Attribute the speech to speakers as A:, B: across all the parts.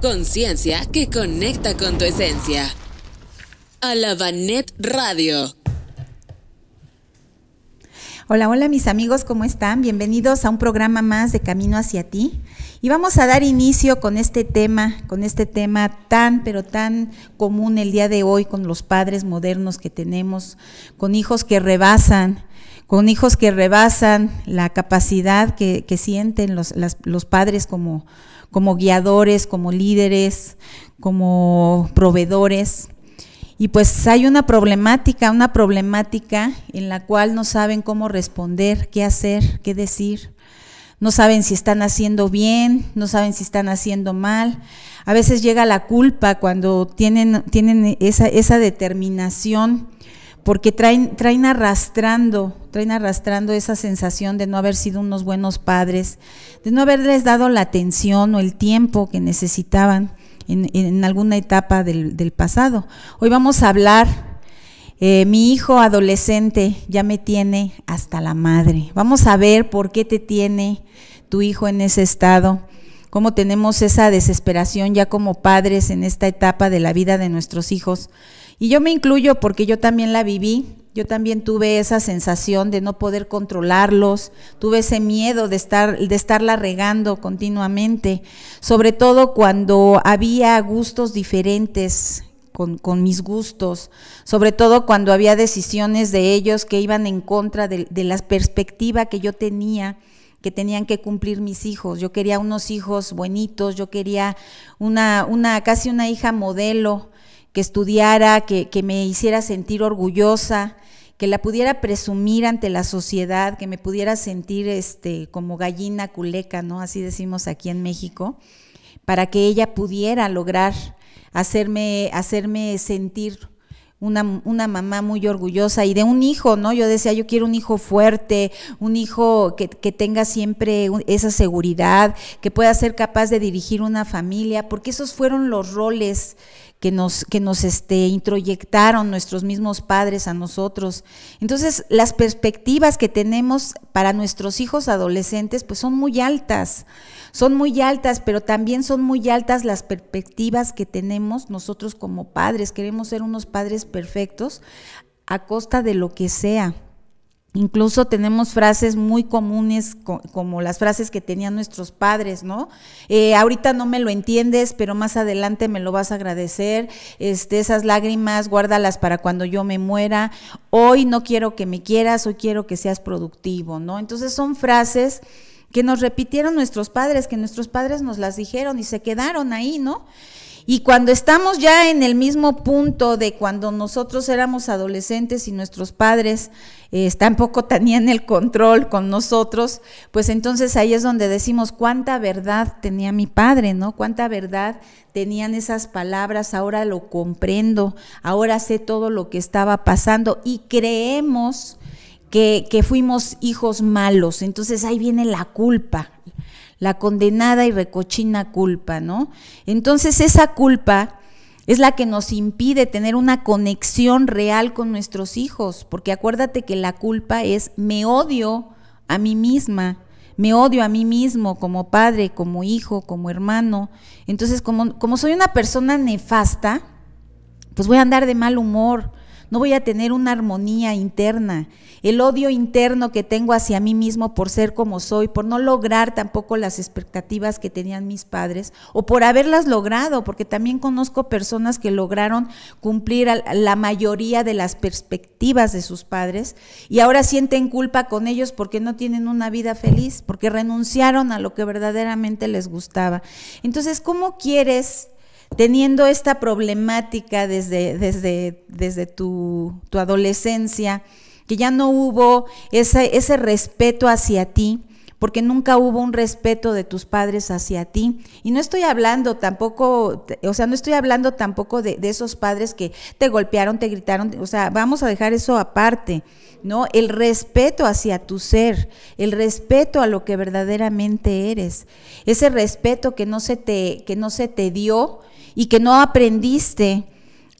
A: Conciencia que conecta con tu esencia. Alabanet Radio. Hola, hola mis amigos, ¿cómo están? Bienvenidos a un programa más de Camino hacia ti. Y vamos a dar inicio con este tema, con este tema tan, pero tan común el día de hoy con los padres modernos que tenemos, con hijos que rebasan, con hijos que rebasan la capacidad que, sienten los, los padres como, como guiadores, como líderes, como proveedores. Y pues hay una problemática, una problemática en la cual no saben cómo responder, qué hacer, qué decir. No saben si están haciendo bien, no saben si están haciendo mal. A veces llega la culpa cuando tienen, tienen esa, esa determinación porque traen, arrastrando, traen arrastrando esa sensación de no haber sido unos buenos padres, de no haberles dado la atención o el tiempo que necesitaban en, alguna etapa del, pasado. Hoy vamos a hablar, eh, mi hijo adolescente ya me tiene hasta la madre. Vamos a ver por qué te tiene tu hijo en ese estado cómo tenemos esa desesperación ya como padres en esta etapa de la vida de nuestros hijos y yo me incluyo porque yo también la viví, yo también tuve esa sensación de no poder controlarlos, tuve ese miedo de estar de estarla regando continuamente, sobre todo cuando había gustos diferentes con, mis gustos, sobre todo cuando había decisiones de ellos que iban en contra de, de la perspectiva que yo tenía que tenían que cumplir mis hijos. Yo quería unos hijos bonitos, yo quería una, una, casi una hija modelo, que estudiara, que, me hiciera sentir orgullosa, que la pudiera presumir ante la sociedad, que me pudiera sentir este, como gallina culeca, ¿no? Así decimos aquí en México, para que ella pudiera lograr hacerme, hacerme sentir una, mamá muy orgullosa y de un hijo, ¿no? Yo decía, yo quiero un hijo fuerte, un hijo que, que tenga siempre esa seguridad, que pueda ser capaz de dirigir una familia, porque esos fueron los roles que nos, que nos este, introyectaron nuestros mismos padres a nosotros. Entonces, las perspectivas que tenemos para nuestros hijos adolescentes, pues son muy altas, son muy altas, pero también son muy altas las perspectivas que tenemos nosotros como padres. Queremos ser unos padres perfectos a costa de lo que sea. Incluso tenemos frases muy comunes como las frases que tenían nuestros padres, ¿no? Eh, ahorita no me lo entiendes, pero más adelante me lo vas a agradecer. Este, esas lágrimas, guárdalas para cuando yo me muera. Hoy no quiero que me quieras, hoy quiero que seas productivo, ¿no? Entonces son frases que nos repitieron nuestros padres, que nuestros padres nos las dijeron y se quedaron ahí, ¿no? Y cuando estamos ya en el mismo punto de cuando nosotros éramos adolescentes y nuestros padres eh, tampoco tenían el control con nosotros, pues entonces ahí es donde decimos cuánta verdad tenía mi padre, ¿no? Cuánta verdad tenían esas palabras, ahora lo comprendo, ahora sé todo lo que estaba pasando y creemos que fuimos hijos malos. Entonces ahí viene la culpa, la condenada y recochina culpa, ¿no? Entonces esa culpa es la que nos impide tener una conexión real con nuestros hijos, porque acuérdate que la culpa es me odio a mí misma, me odio a mí mismo como padre, como hijo, como hermano. Entonces, como, como soy una persona nefasta, pues voy a andar de mal humor, no voy a tener una armonía interna. El odio interno que tengo hacia mí mismo por ser como soy, por no lograr tampoco las expectativas que tenían mis padres o por haberlas logrado, porque también conozco personas que lograron cumplir la mayoría de las perspectivas de sus padres y ahora sienten culpa con ellos porque no tienen una vida feliz, porque renunciaron a lo que verdaderamente les gustaba. Entonces, ¿cómo quieres? teniendo esta problemática desde, desde, desde tu, adolescencia, que ya no hubo ese, ese respeto hacia ti, porque nunca hubo un respeto de tus padres hacia ti. Y no estoy hablando tampoco, o sea, no estoy hablando tampoco de, esos padres que te golpearon, te gritaron, o sea, vamos a dejar eso aparte, ¿no? El respeto hacia tu ser, el respeto a lo que verdaderamente eres, ese respeto que no se te, que no se te dio y que no aprendiste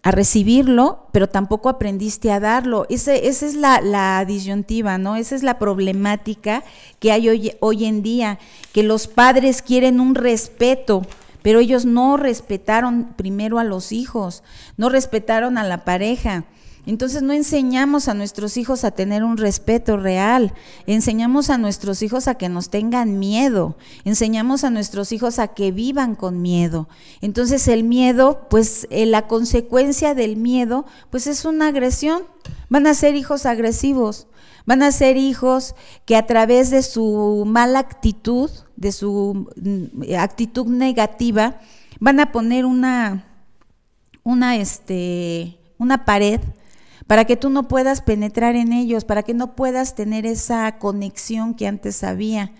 A: a recibirlo, pero tampoco aprendiste a darlo. esa es la, disyuntiva, ¿no? Esa es la problemática que hay hoy, hoy en día, que los padres quieren un respeto, pero ellos no respetaron primero a los hijos, no respetaron a la pareja. Entonces no enseñamos a nuestros hijos a tener un respeto real, enseñamos a nuestros hijos a que nos tengan miedo, enseñamos a nuestros hijos a que vivan con miedo. Entonces el miedo, pues eh, la consecuencia del miedo, pues es una agresión. Van a ser hijos agresivos, van a ser hijos que a través de su mala actitud, de su mm, actitud negativa, van a poner una, una, este, una pared para que tú no puedas penetrar en ellos, para que no puedas tener esa conexión que antes había.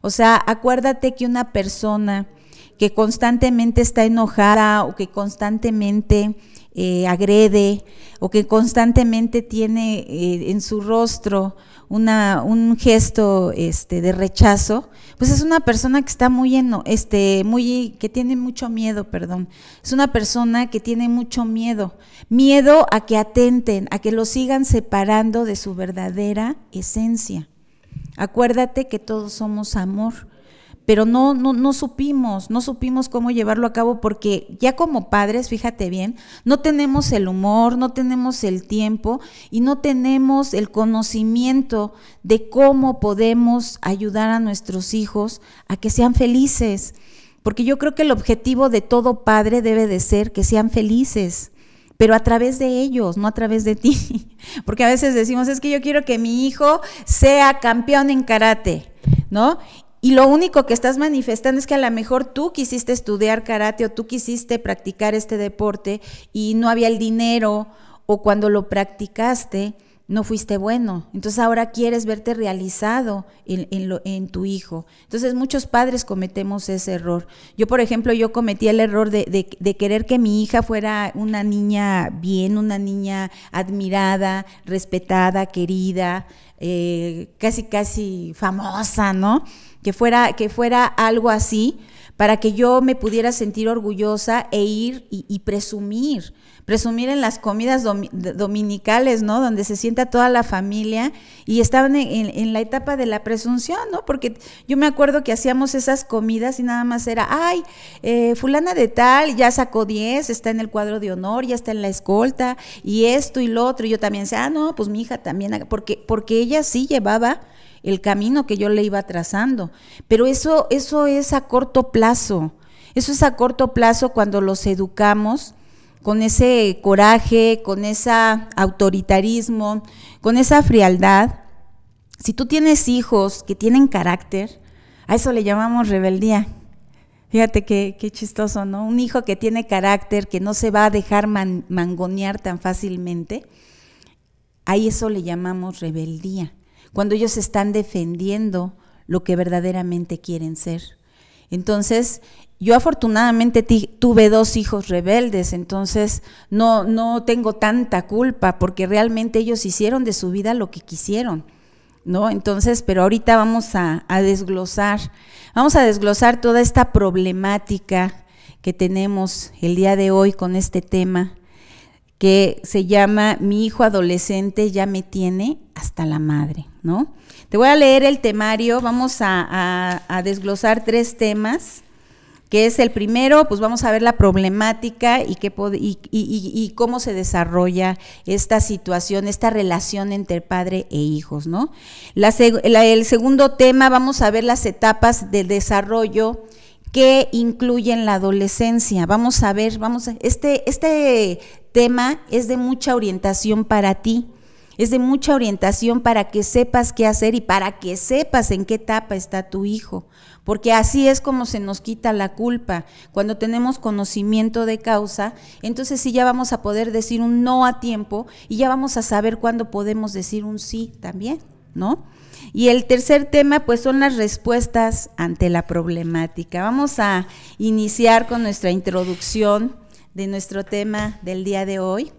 A: O sea, acuérdate que una persona que constantemente está enojada o que constantemente eh, agrede o que constantemente tiene eh, en su rostro un gesto este, de rechazo, pues es una persona que está muy, en, este, muy, que tiene mucho miedo, perdón. Es una persona que tiene mucho miedo. Miedo a que atenten, a que lo sigan separando de su verdadera esencia. Acuérdate que todos somos amor pero no, no, no supimos, no supimos cómo llevarlo a cabo porque ya como padres, fíjate bien, no tenemos el humor, no tenemos el tiempo y no tenemos el conocimiento de cómo podemos ayudar a nuestros hijos a que sean felices. Porque yo creo que el objetivo de todo padre debe de ser que sean felices pero a través de ellos, no a través de ti. Porque a veces decimos, es que yo quiero que mi hijo sea campeón en karate, ¿no? y lo único que estás manifestando es que a lo mejor tú quisiste estudiar karate o tú quisiste practicar este deporte y no había el dinero o cuando lo practicaste no fuiste bueno. Entonces ahora quieres verte realizado en, tu hijo. Entonces muchos padres cometemos ese error. Yo, por ejemplo, yo cometí el error de, querer que mi hija fuera una niña bien, una niña admirada, respetada, querida, eh, casi, casi famosa, ¿no? que fuera, que fuera algo así, para que yo me pudiera sentir orgullosa e ir y, presumir, presumir en las comidas dominicales, ¿no? Donde se sienta toda la familia y estaban en, en, la etapa de la presunción, ¿no? Porque yo me acuerdo que hacíamos esas comidas y nada más era, ay, eh, fulana de tal, ya sacó 10, está en el cuadro de honor, ya está en la escolta y esto y lo otro. Y yo también decía, ah, no, pues mi hija también, porque, porque ella sí llevaba el camino que yo le iba trazando. Pero eso, eso es a corto plazo. Eso es a corto plazo cuando los educamos con ese coraje, con ese autoritarismo, con esa frialdad. Si tú tienes hijos que tienen carácter, a eso le llamamos rebeldía. Fíjate qué, qué chistoso, ¿no? Un hijo que tiene carácter, que no se va a dejar mangonear tan fácilmente, a eso le llamamos rebeldía cuando ellos están defendiendo lo que verdaderamente quieren ser. Entonces, yo afortunadamente tuve dos hijos rebeldes, entonces no, no tengo tanta culpa porque realmente ellos hicieron de su vida lo que quisieron. ¿No? Entonces, pero ahorita vamos a, a desglosar, vamos a desglosar toda esta problemática que tenemos el día de hoy con este tema que se llama Mi hijo adolescente ya me tiene hasta la madre, ¿no? Te voy a leer el temario, vamos a, desglosar tres temas, que es el primero, pues vamos a ver la problemática y, cómo se desarrolla esta situación, esta relación entre padre e hijos, ¿no? el segundo tema, vamos a ver las etapas del desarrollo que incluyen la adolescencia. Vamos a ver, vamos a, este, este tema es de mucha orientación para ti. Es de mucha orientación para que sepas qué hacer y para que sepas en qué etapa está tu hijo, porque así es como se nos quita la culpa. Cuando tenemos conocimiento de causa, entonces sí ya vamos a poder decir un no a tiempo y ya vamos a saber cuándo podemos decir un sí también, ¿no? Y el tercer tema, pues son las respuestas ante la problemática. Vamos a iniciar con nuestra introducción de nuestro tema del día de hoy.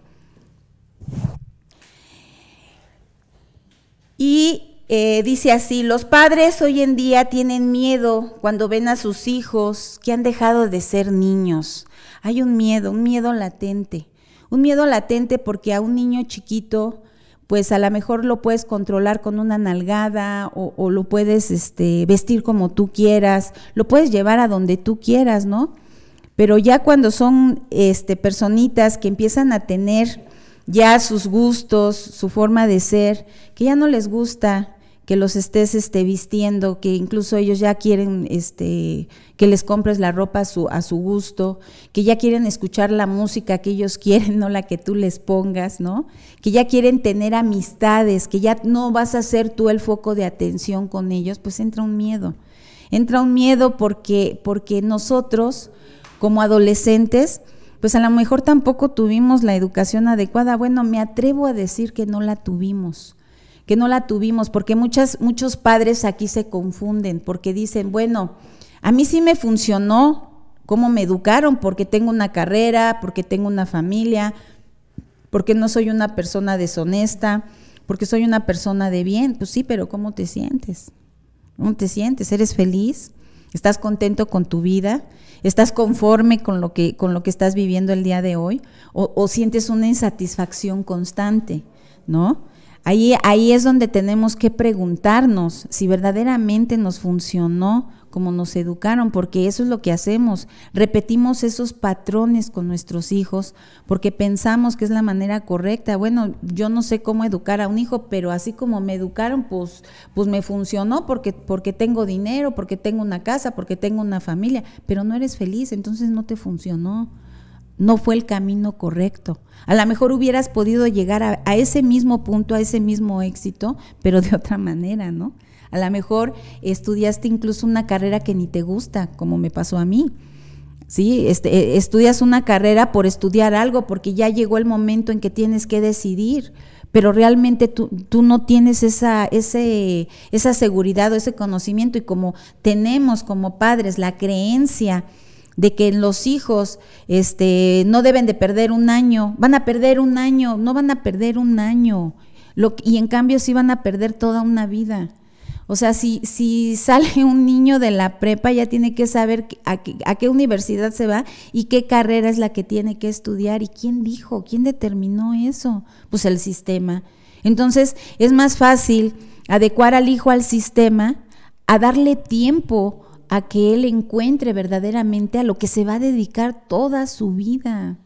A: Y eh, dice así, los padres hoy en día tienen miedo cuando ven a sus hijos que han dejado de ser niños. Hay un miedo, un miedo latente. Un miedo latente porque a un niño chiquito, pues a lo mejor lo puedes controlar con una nalgada o, o lo puedes este, vestir como tú quieras, lo puedes llevar a donde tú quieras, ¿no? Pero ya cuando son este, personitas que empiezan a tener ya sus gustos, su forma de ser, que ya no les gusta que los estés este, vistiendo, que incluso ellos ya quieren este, que les compres la ropa a su, a su gusto, que ya quieren escuchar la música que ellos quieren, no la que tú les pongas, ¿no? Que ya quieren tener amistades, que ya no vas a ser tú el foco de atención con ellos, pues entra un miedo. Entra un miedo porque, porque nosotros como adolescentes, pues a lo mejor tampoco tuvimos la educación adecuada. Bueno, me atrevo a decir que no la tuvimos, que no la tuvimos, porque muchas, muchos padres aquí se confunden, porque dicen, bueno, a mí sí me funcionó cómo me educaron, porque tengo una carrera, porque tengo una familia, porque no soy una persona deshonesta, porque soy una persona de bien. Pues sí, pero ¿cómo te sientes? ¿Cómo te sientes? ¿Eres feliz? ¿Estás contento con tu vida? ¿Estás conforme con lo que, con lo que estás viviendo el día de hoy? ¿O, sientes una insatisfacción constante? ¿No? ahí es donde tenemos que preguntarnos si verdaderamente nos funcionó como nos educaron, porque eso es lo que hacemos. Repetimos esos patrones con nuestros hijos porque pensamos que es la manera correcta. Bueno, yo no sé cómo educar a un hijo, pero así como me educaron, pues, pues me funcionó porque, porque tengo dinero, porque tengo una casa, porque tengo una familia, pero no eres feliz, entonces no te funcionó. No fue el camino correcto. A lo mejor hubieras podido llegar a ese mismo punto, a ese mismo éxito, pero de otra manera, ¿no? A lo mejor estudiaste incluso una carrera que ni te gusta, como me pasó a mí. ¿sí? Este, eh, estudias una carrera por estudiar algo, porque ya llegó el momento en que tienes que decidir, pero realmente tú, no tienes esa, ese, esa seguridad o ese conocimiento y como tenemos como padres la creencia de que los hijos este, no deben de perder un año, van a perder un año, no van a perder un año, Lo, y en cambio sí van a perder toda una vida. O sea, si, sale un niño de la prepa, ya tiene que saber a qué, universidad se va y qué carrera es la que tiene que estudiar. ¿Y quién dijo? ¿Quién determinó eso? Pues el sistema. Entonces, es más fácil adecuar al hijo al sistema, a darle tiempo a que él encuentre verdaderamente a lo que se va a dedicar toda su vida.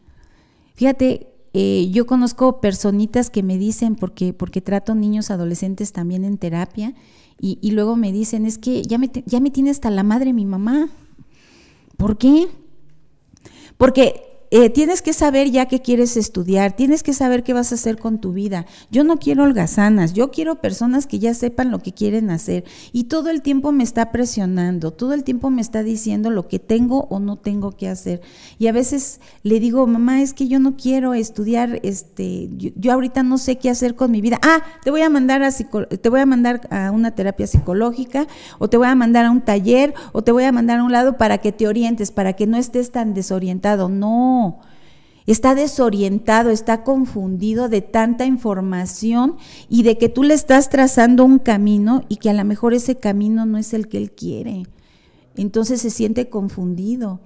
A: Fíjate, eh, yo conozco personitas que me dicen, porque, porque trato niños adolescentes también en terapia, y, luego me dicen, es que ya me, ya me tiene hasta la madre mi mamá. ¿Por qué? Porque eh, tienes que saber ya qué quieres estudiar, tienes que saber qué vas a hacer con tu vida. Yo no quiero holgazanas, yo quiero personas que ya sepan lo que quieren hacer y todo el tiempo me está presionando, todo el tiempo me está diciendo lo que tengo o no tengo que hacer. Y a veces le digo, mamá, es que yo no quiero estudiar, este, yo, ahorita no sé qué hacer con mi vida. Ah, te voy a mandar a te voy a mandar a una terapia psicológica o te voy a mandar a un taller o te voy a mandar a un lado para que te orientes, para que no estés tan desorientado. No, Está desorientado, está confundido de tanta información y de que tú le estás trazando un camino y que a lo mejor ese camino no es el que él quiere. Entonces se siente confundido.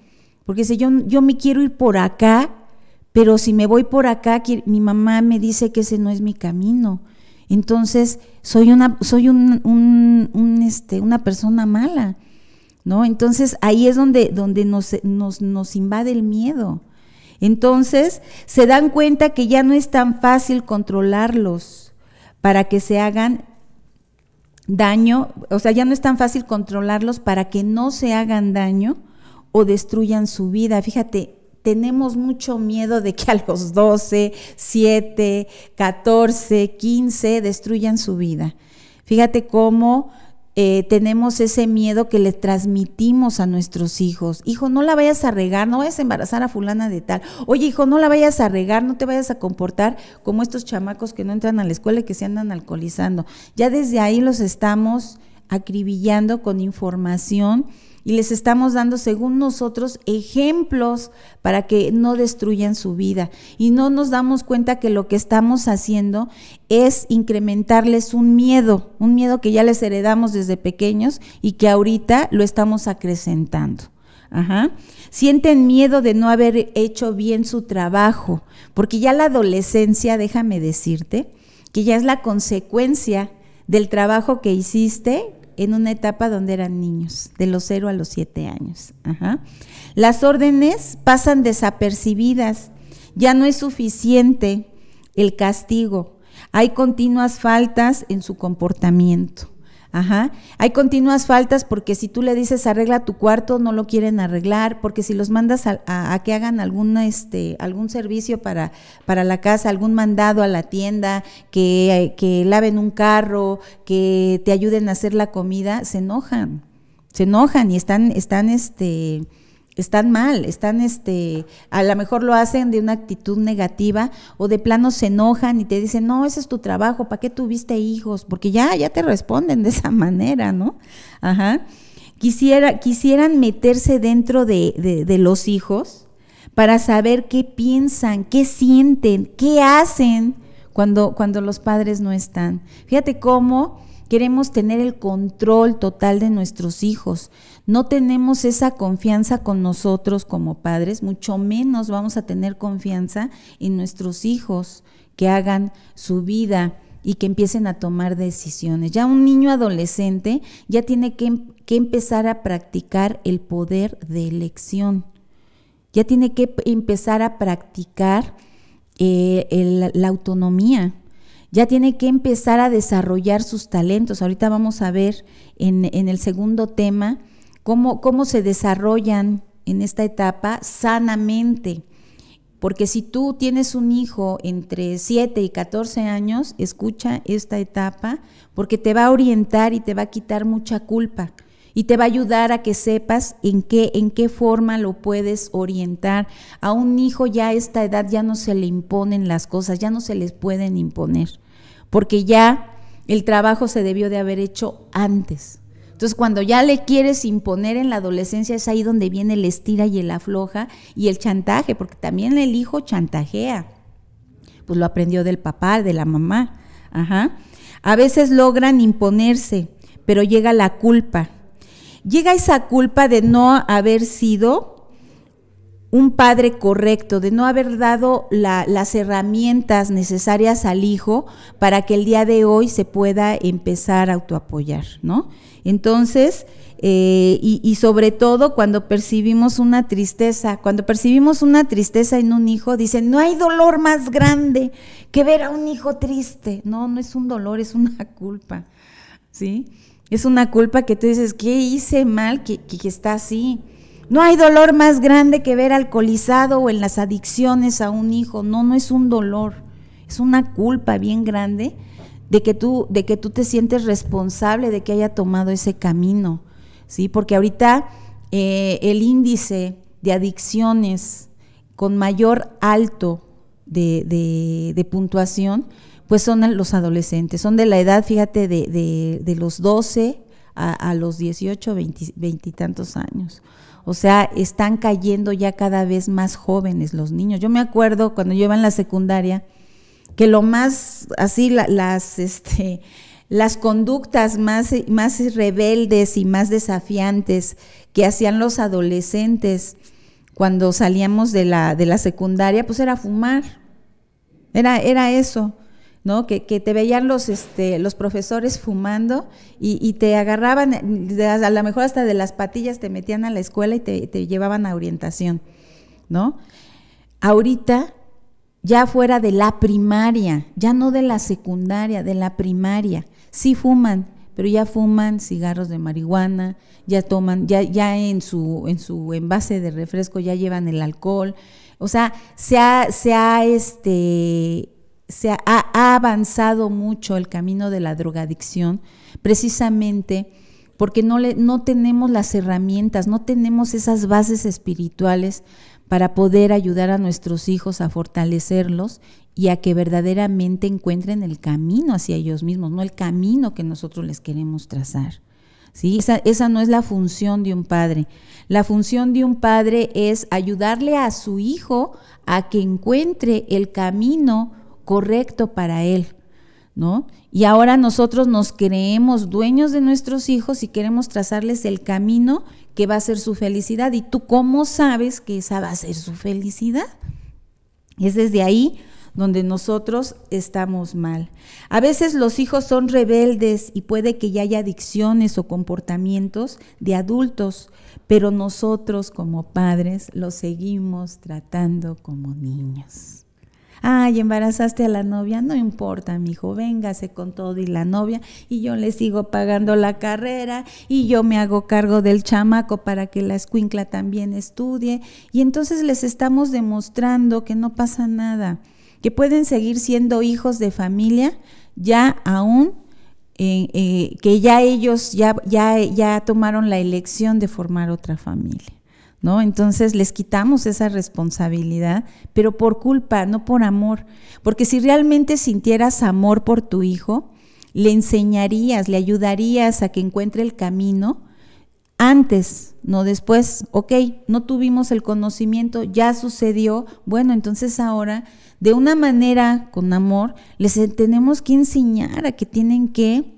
A: Porque si yo, yo me quiero ir por acá, pero si me voy por acá, mi mamá me dice que ese no es mi camino. Entonces, soy una, soy un, este, una persona mala, ¿no? Entonces, ahí es donde, donde nos, nos invade el miedo. Entonces se dan cuenta que ya no es tan fácil controlarlos para que se hagan daño, o sea, ya no es tan fácil controlarlos para que no se hagan daño o destruyan su vida. Fíjate, tenemos mucho miedo de que a los 12, 7, 14, 15 destruyan su vida. Fíjate cómo eh, tenemos ese miedo que le transmitimos a nuestros hijos. Hijo, no la vayas a regar, no vayas a embarazar a fulana de tal. Oye, hijo, no la vayas a regar, no te vayas a comportar como estos chamacos que no entran a la escuela y que se andan alcoholizando. Ya desde ahí los estamos acribillando con información y les estamos dando, según nosotros, ejemplos para que no destruyan su vida. Y no nos damos cuenta que lo que estamos haciendo es incrementarles un miedo, un miedo que ya les heredamos desde pequeños y que ahorita lo estamos acrecentando. Ajá. Sienten miedo de no haber hecho bien su trabajo, porque ya la adolescencia, déjame decirte, que ya es la consecuencia del trabajo que hiciste en una etapa donde eran niños, de los 0 a los 7 años. Las órdenes pasan desapercibidas, ya no es suficiente el castigo, hay continuas faltas en su comportamiento. Ajá. Hay continuas faltas porque si tú le dices arregla tu cuarto, no lo quieren arreglar, porque si los mandas a, que hagan algún este, algún servicio para, para la casa, algún mandado a la tienda, que, que laven un carro, que te ayuden a hacer la comida, se enojan, se enojan y están, están este, están mal, están este, a lo mejor lo hacen de una actitud negativa o de plano se enojan y te dicen, no, ese es tu trabajo, ¿para qué tuviste hijos? Porque ya, ya te responden de esa manera, ¿no? Ajá. Quisiera, quisieran meterse dentro de, de, de los hijos para saber qué piensan, qué sienten, qué hacen cuando, cuando los padres no están. Fíjate cómo queremos tener el control total de nuestros hijos no tenemos esa confianza con nosotros como padres, mucho menos vamos a tener confianza en nuestros hijos que hagan su vida y que empiecen a tomar decisiones. Ya un niño adolescente ya tiene que, em-, empezar a practicar el poder de elección, ya tiene que empezar a practicar eh, la autonomía, ya tiene que empezar a desarrollar sus talentos. Ahorita vamos a ver en el segundo tema cómo, cómo se desarrollan en esta etapa sanamente. Porque si tú tienes un hijo entre 7 y 14 años, escucha esta etapa porque te va a orientar y te va a quitar mucha culpa y te va a ayudar a que sepas en qué en qué forma lo puedes orientar. A un hijo ya a esta edad ya no se le imponen las cosas, ya no se les pueden imponer, porque ya el trabajo se debió de haber hecho antes. Entonces, cuando ya le quieres imponer en la adolescencia, es ahí donde viene el estira y el afloja y el chantaje, porque también el hijo chantajea. Pues lo aprendió del papá, de la mamá. Ajá. A veces logran imponerse, pero llega la culpa. Llega esa culpa de no haber sido un padre correcto, de no haber dado las herramientas necesarias al hijo para que el día de hoy se pueda empezar a autoapoyar, ¿no? Entonces, eh, y, sobre todo cuando percibimos una tristeza, cuando percibimos una tristeza en un hijo, dicen, no hay dolor más grande que ver a un hijo triste. No, no es un dolor, es una culpa, ¿sí? Es una culpa que tú dices, ¿qué hice mal que, que está así? No hay dolor más grande que ver alcoholizado o en las adicciones a un hijo. No, no es un dolor, es una culpa bien grande de que tú, de que tú te sientes responsable de que haya tomado ese camino, ¿sí? Porque ahorita eh, el índice de adicciones con mayor alto de, puntuación, pues son los adolescentes, son de la edad, fíjate, de, los 12 a, los 18, 20, 20 y tantos años. O sea, están cayendo ya cada vez más jóvenes los niños. Yo me acuerdo cuando yo iba en la secundaria que lo más, así las, este, las conductas más, más rebeldes y más desafiantes que hacían los adolescentes cuando salíamos de la, de la secundaria, pues era fumar. Era, era eso. ¿no? Que, te veían los, este, los profesores fumando y, te agarraban, a lo mejor hasta de las patillas te metían a la escuela y te, llevaban a orientación, ¿no? Ahorita, ya fuera de la primaria, ya no de la secundaria, de la primaria, sí fuman, pero ya fuman cigarros de marihuana, ya toman, ya, en, su, en su envase de refresco ya llevan el alcohol, o sea, se ha, se ha este, se ha, avanzado mucho el camino de la drogadicción precisamente porque no, le, no tenemos las herramientas, no tenemos esas bases espirituales para poder ayudar a nuestros hijos a fortalecerlos y a que verdaderamente encuentren el camino hacia ellos mismos, no el camino que nosotros les queremos trazar. ¿sí? Esa, esa no es la función de un padre. La función de un padre es ayudarle a su hijo a que encuentre el camino correcto para él, ¿no? Y ahora nosotros nos creemos dueños de nuestros hijos y queremos trazarles el camino que va a ser su felicidad. ¿Y tú cómo sabes que esa va a ser su felicidad? Es desde ahí donde nosotros estamos mal. A veces los hijos son rebeldes y puede que ya haya adicciones o comportamientos de adultos, pero nosotros como padres los seguimos tratando como niños. Ay, embarazaste a la novia, no importa, mi hijo, véngase con todo y la novia, y yo le sigo pagando la carrera, y yo me hago cargo del chamaco para que la escuincla también estudie. Y entonces les estamos demostrando que no pasa nada, que pueden seguir siendo hijos de familia, ya aún eh, eh, que ya ellos ya, ya, ya tomaron la elección de formar otra familia. ¿no? Entonces les quitamos esa responsabilidad, pero por culpa, no por amor. Porque si realmente sintieras amor por tu hijo, le enseñarías, le ayudarías a que encuentre el camino antes, no después. Ok, no tuvimos el conocimiento, ya sucedió. Bueno, entonces ahora, de una manera con amor, les tenemos que enseñar a que tienen que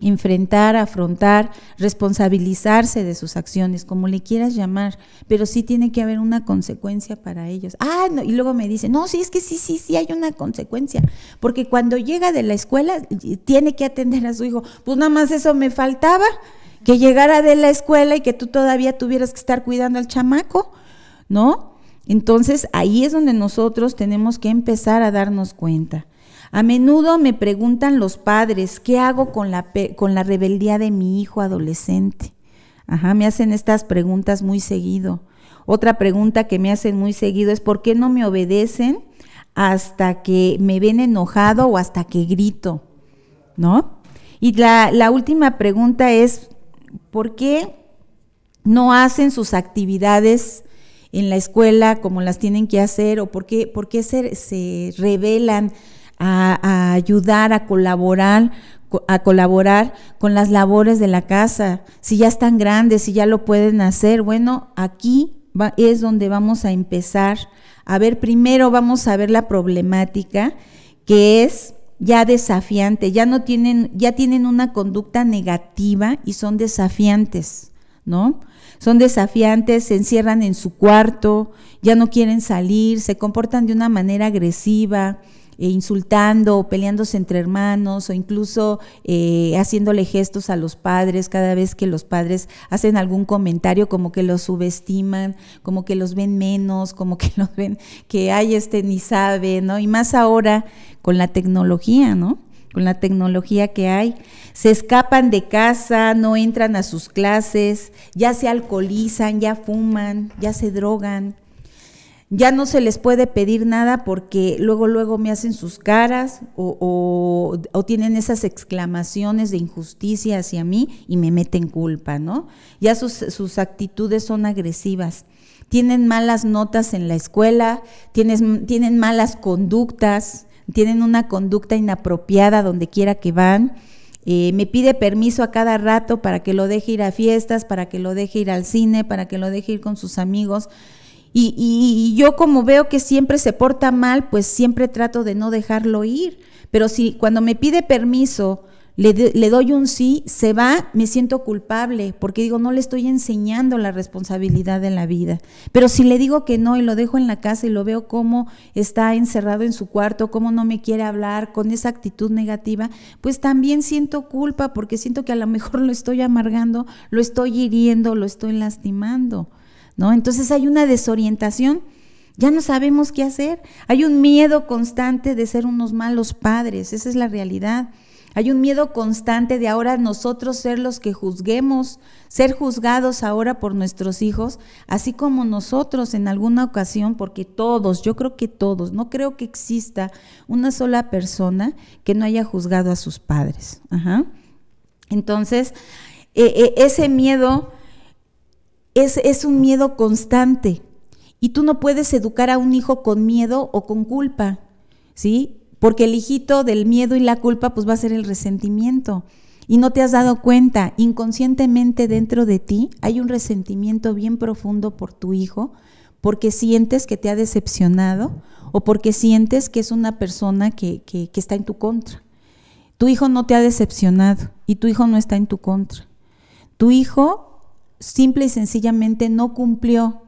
A: enfrentar, afrontar, responsabilizarse de sus acciones, como le quieras llamar, pero sí tiene que haber una consecuencia para ellos. Ah, y luego me dicen, no, sí, es que sí, sí, sí hay una consecuencia, porque cuando llega de la escuela tiene que atender a su hijo. Pues nada más eso me faltaba, que llegara de la escuela y que tú todavía tuvieras que estar cuidando al chamaco, ¿no? Entonces ahí es donde nosotros tenemos que empezar a darnos cuenta. A menudo me preguntan los padres, ¿qué hago con la, con la rebeldía de mi hijo adolescente? Ajá, me hacen estas preguntas muy seguido. Otra pregunta que me hacen muy seguido es, ¿por qué no me obedecen hasta que me ven enojado o hasta que grito? ¿No? Y la, última pregunta es, ¿por qué no hacen sus actividades en la escuela como las tienen que hacer? ¿O por qué, por se, se rebelan? a, ayudar, a colaborar a colaborar con las labores de la casa. Si ya están grandes, si ya lo pueden hacer, bueno, aquí es donde vamos a empezar. A ver, primero vamos a ver la problemática que es ya desafiante, ya no tienen, ya tienen una conducta negativa y son desafiantes, ¿no? Son desafiantes, se encierran en su cuarto, ya no quieren salir, se comportan de una manera agresiva, eh, insultando o peleándose entre hermanos o incluso eh, haciéndole gestos a los padres cada vez que los padres hacen algún comentario como que los subestiman, como que los ven menos, como que los ven que hay este ni sabe, ¿no? Y más ahora con la tecnología, ¿no? Con la tecnología que hay, se escapan de casa, no entran a sus clases, ya se alcoholizan, ya fuman, ya se drogan ya no se les puede pedir nada porque luego, luego me hacen sus caras o, tienen esas exclamaciones de injusticia hacia mí y me meten culpa, ¿no? Ya sus, actitudes son agresivas. Tienen malas notas en la escuela, tienen, tienen malas conductas, tienen una conducta inapropiada donde quiera que van. Eh, me pide permiso a cada rato para que lo deje ir a fiestas, para que lo deje ir al cine, para que lo deje ir con sus amigos. Y, yo como veo que siempre se porta mal, pues siempre trato de no dejarlo ir. Pero si cuando me pide permiso, le, le doy un sí, se va, me siento culpable, porque digo, no le estoy enseñando la responsabilidad de la vida. Pero si le digo que no y lo dejo en la casa y lo veo cómo está encerrado en su cuarto, como no me quiere hablar, con esa actitud negativa, pues también siento culpa, porque siento que a lo mejor lo estoy amargando, lo estoy hiriendo, lo estoy lastimando. Entonces hay una desorientación, ya no sabemos qué hacer, hay un miedo constante de ser unos malos padres, esa es la realidad. Hay un miedo constante de ahora nosotros ser los que juzguemos, ser juzgados ahora por nuestros hijos, así como nosotros en alguna ocasión, porque todos, yo creo que todos, no creo que exista una sola persona que no haya juzgado a sus padres. Entonces, eh, eh, ese miedo es, un miedo constante. Y tú no puedes educar a un hijo con miedo o con culpa, ¿sí? Porque el hijito del miedo y la culpa pues va a ser el resentimiento. Y no te has dado cuenta, inconscientemente dentro de ti hay un resentimiento bien profundo por tu hijo, porque sientes que te ha decepcionado o porque sientes que es una persona que, que está en tu contra. Tu hijo no te ha decepcionado y tu hijo no está en tu contra. Tu hijo simple y sencillamente no cumplió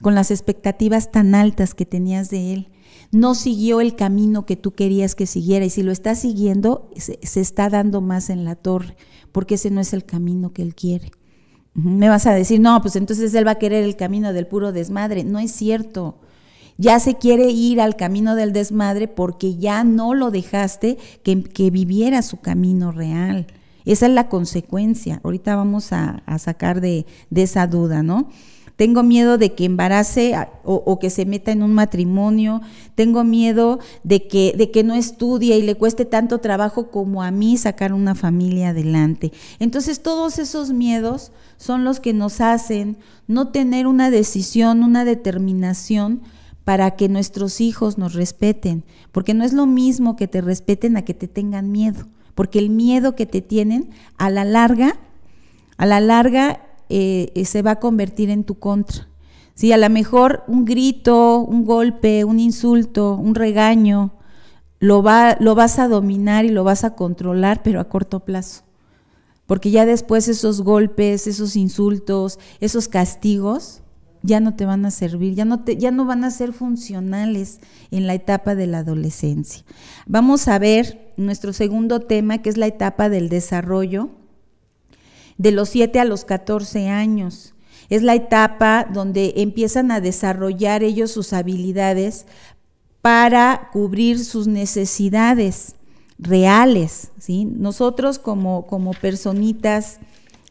A: con las expectativas tan altas que tenías de él. No siguió el camino que tú querías que siguiera y si lo está siguiendo, se, está dando más en la torre, porque ese no es el camino que él quiere. Me vas a decir, no, pues entonces él va a querer el camino del puro desmadre. No es cierto. Ya se quiere ir al camino del desmadre porque ya no lo dejaste que viviera su camino real. Esa es la consecuencia. Ahorita vamos a, sacar de, esa duda, ¿no? Tengo miedo de que embarace ah, o, o, que se meta en un matrimonio. Tengo miedo de que, de que no estudie y le cueste tanto trabajo como a mí sacar una familia adelante. Entonces todos esos miedos son los que nos hacen no tener una decisión, una determinación para que nuestros hijos nos respeten. Porque no es lo mismo que te respeten a que te tengan miedo porque el miedo que te tienen a la larga, a la larga eh, eh, se va a convertir en tu contra. Sí, a lo mejor un grito, un golpe, un insulto, un regaño, lo, va, lo vas a dominar y lo vas a controlar, pero a corto plazo. Porque ya después esos golpes, esos insultos, esos castigos, ya no te van a servir, ya no, te, ya no van a ser funcionales en la etapa de la adolescencia. Vamos a ver nuestro segundo tema, que es la etapa del desarrollo, de los 7 a los 14 años. Es la etapa donde empiezan a desarrollar ellos sus habilidades para cubrir sus necesidades reales. ¿sí? Nosotros como, como personitas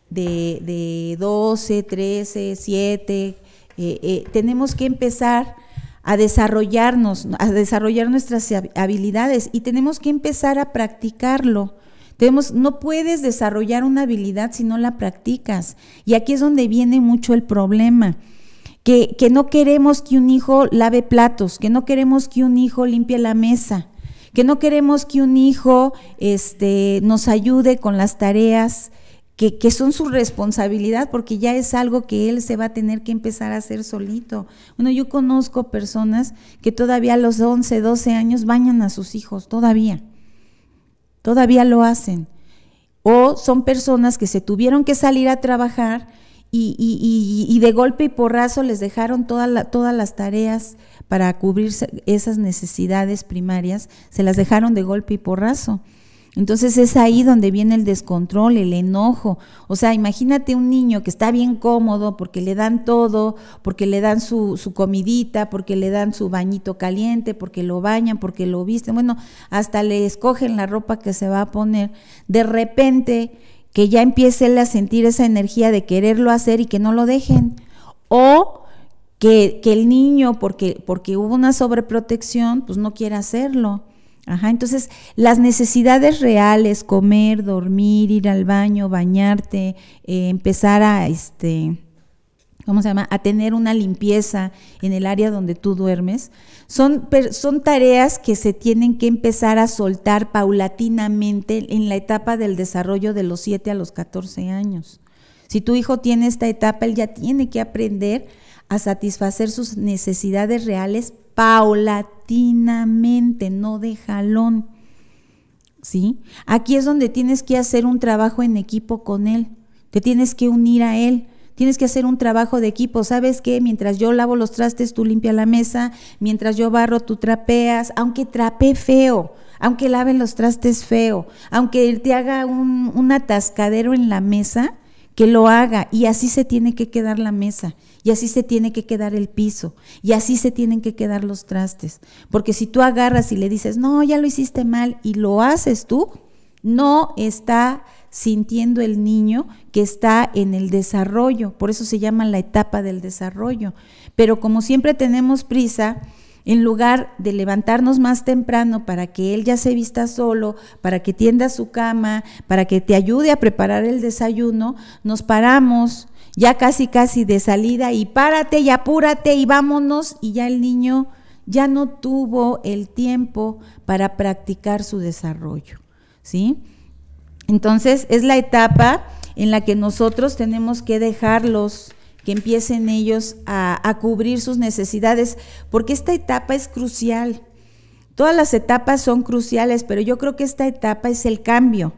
A: de, de 12, 13, 7, eh, eh, tenemos que empezar a desarrollarnos, a desarrollar nuestras habilidades y tenemos que empezar a practicarlo. Tenemos, no puedes desarrollar una habilidad si no la practicas. Y aquí es donde viene mucho el problema. Que, no queremos que un hijo lave platos, que no queremos que un hijo limpie la mesa, que no queremos que un hijo este, nos ayude con las tareas, que, son su responsabilidad, porque ya es algo que él se va a tener que empezar a hacer solito. Bueno, yo conozco personas que todavía a los 11, 12 años bañan a sus hijos, todavía. Todavía lo hacen. O son personas que se tuvieron que salir a trabajar y, de golpe y porrazo les dejaron todas las tareas para cubrir esas necesidades primarias, se las dejaron de golpe y porrazo. Entonces es ahí donde viene el descontrol, el enojo. O sea, imagínate un niño que está bien cómodo porque le dan todo, porque le dan su, comidita, porque le dan su bañito caliente, porque lo bañan, porque lo visten, bueno, hasta le escogen la ropa que se va a poner. De repente que ya empiece él a sentir esa energía de quererlo hacer y que no lo dejen. O que, que, el niño, porque, porque hubo una sobreprotección, pues no quiere hacerlo entonces, las necesidades reales, comer, dormir, ir al baño, bañarte, eh, empezar a, este, ¿cómo se llama?, a tener una limpieza en el área donde tú duermes, son, son tareas que se tienen que empezar a soltar paulatinamente en la etapa del desarrollo de los 7 a los 14 años. Si tu hijo tiene esta etapa, él ya tiene que aprender a satisfacer sus necesidades reales paulatinamente, no de jalón. ¿Sí? Aquí es donde tienes que hacer un trabajo en equipo con él. Te tienes que unir a él. Tienes que hacer un trabajo de equipo. ¿Sabes qué? Mientras yo lavo los trastes, tú limpia la mesa. Mientras yo barro, tú trapeas. Aunque trape feo, aunque lave los trastes feo, aunque él te haga un atascadero en la mesa, que lo haga y así se tiene que quedar la mesa y así se tiene que quedar el piso y así se tienen que quedar los trastes. Porque si tú agarras y le dices, no, ya lo hiciste mal y lo haces tú, no está sintiendo el niño que está en el desarrollo, por eso se llama la etapa del desarrollo. Pero como siempre tenemos prisa, en lugar de levantarnos más temprano para que él ya se vista solo, para que tienda su cama, para que te ayude a preparar el desayuno, nos paramos ya casi casi de salida y párate y apúrate y vámonos y ya el niño ya no tuvo el tiempo para practicar su desarrollo, ¿sí? Entonces es la etapa en la que nosotros tenemos que dejarlos que empiecen ellos a, a cubrir sus necesidades, porque esta etapa es crucial. Todas las etapas son cruciales, pero yo creo que esta etapa es el cambio.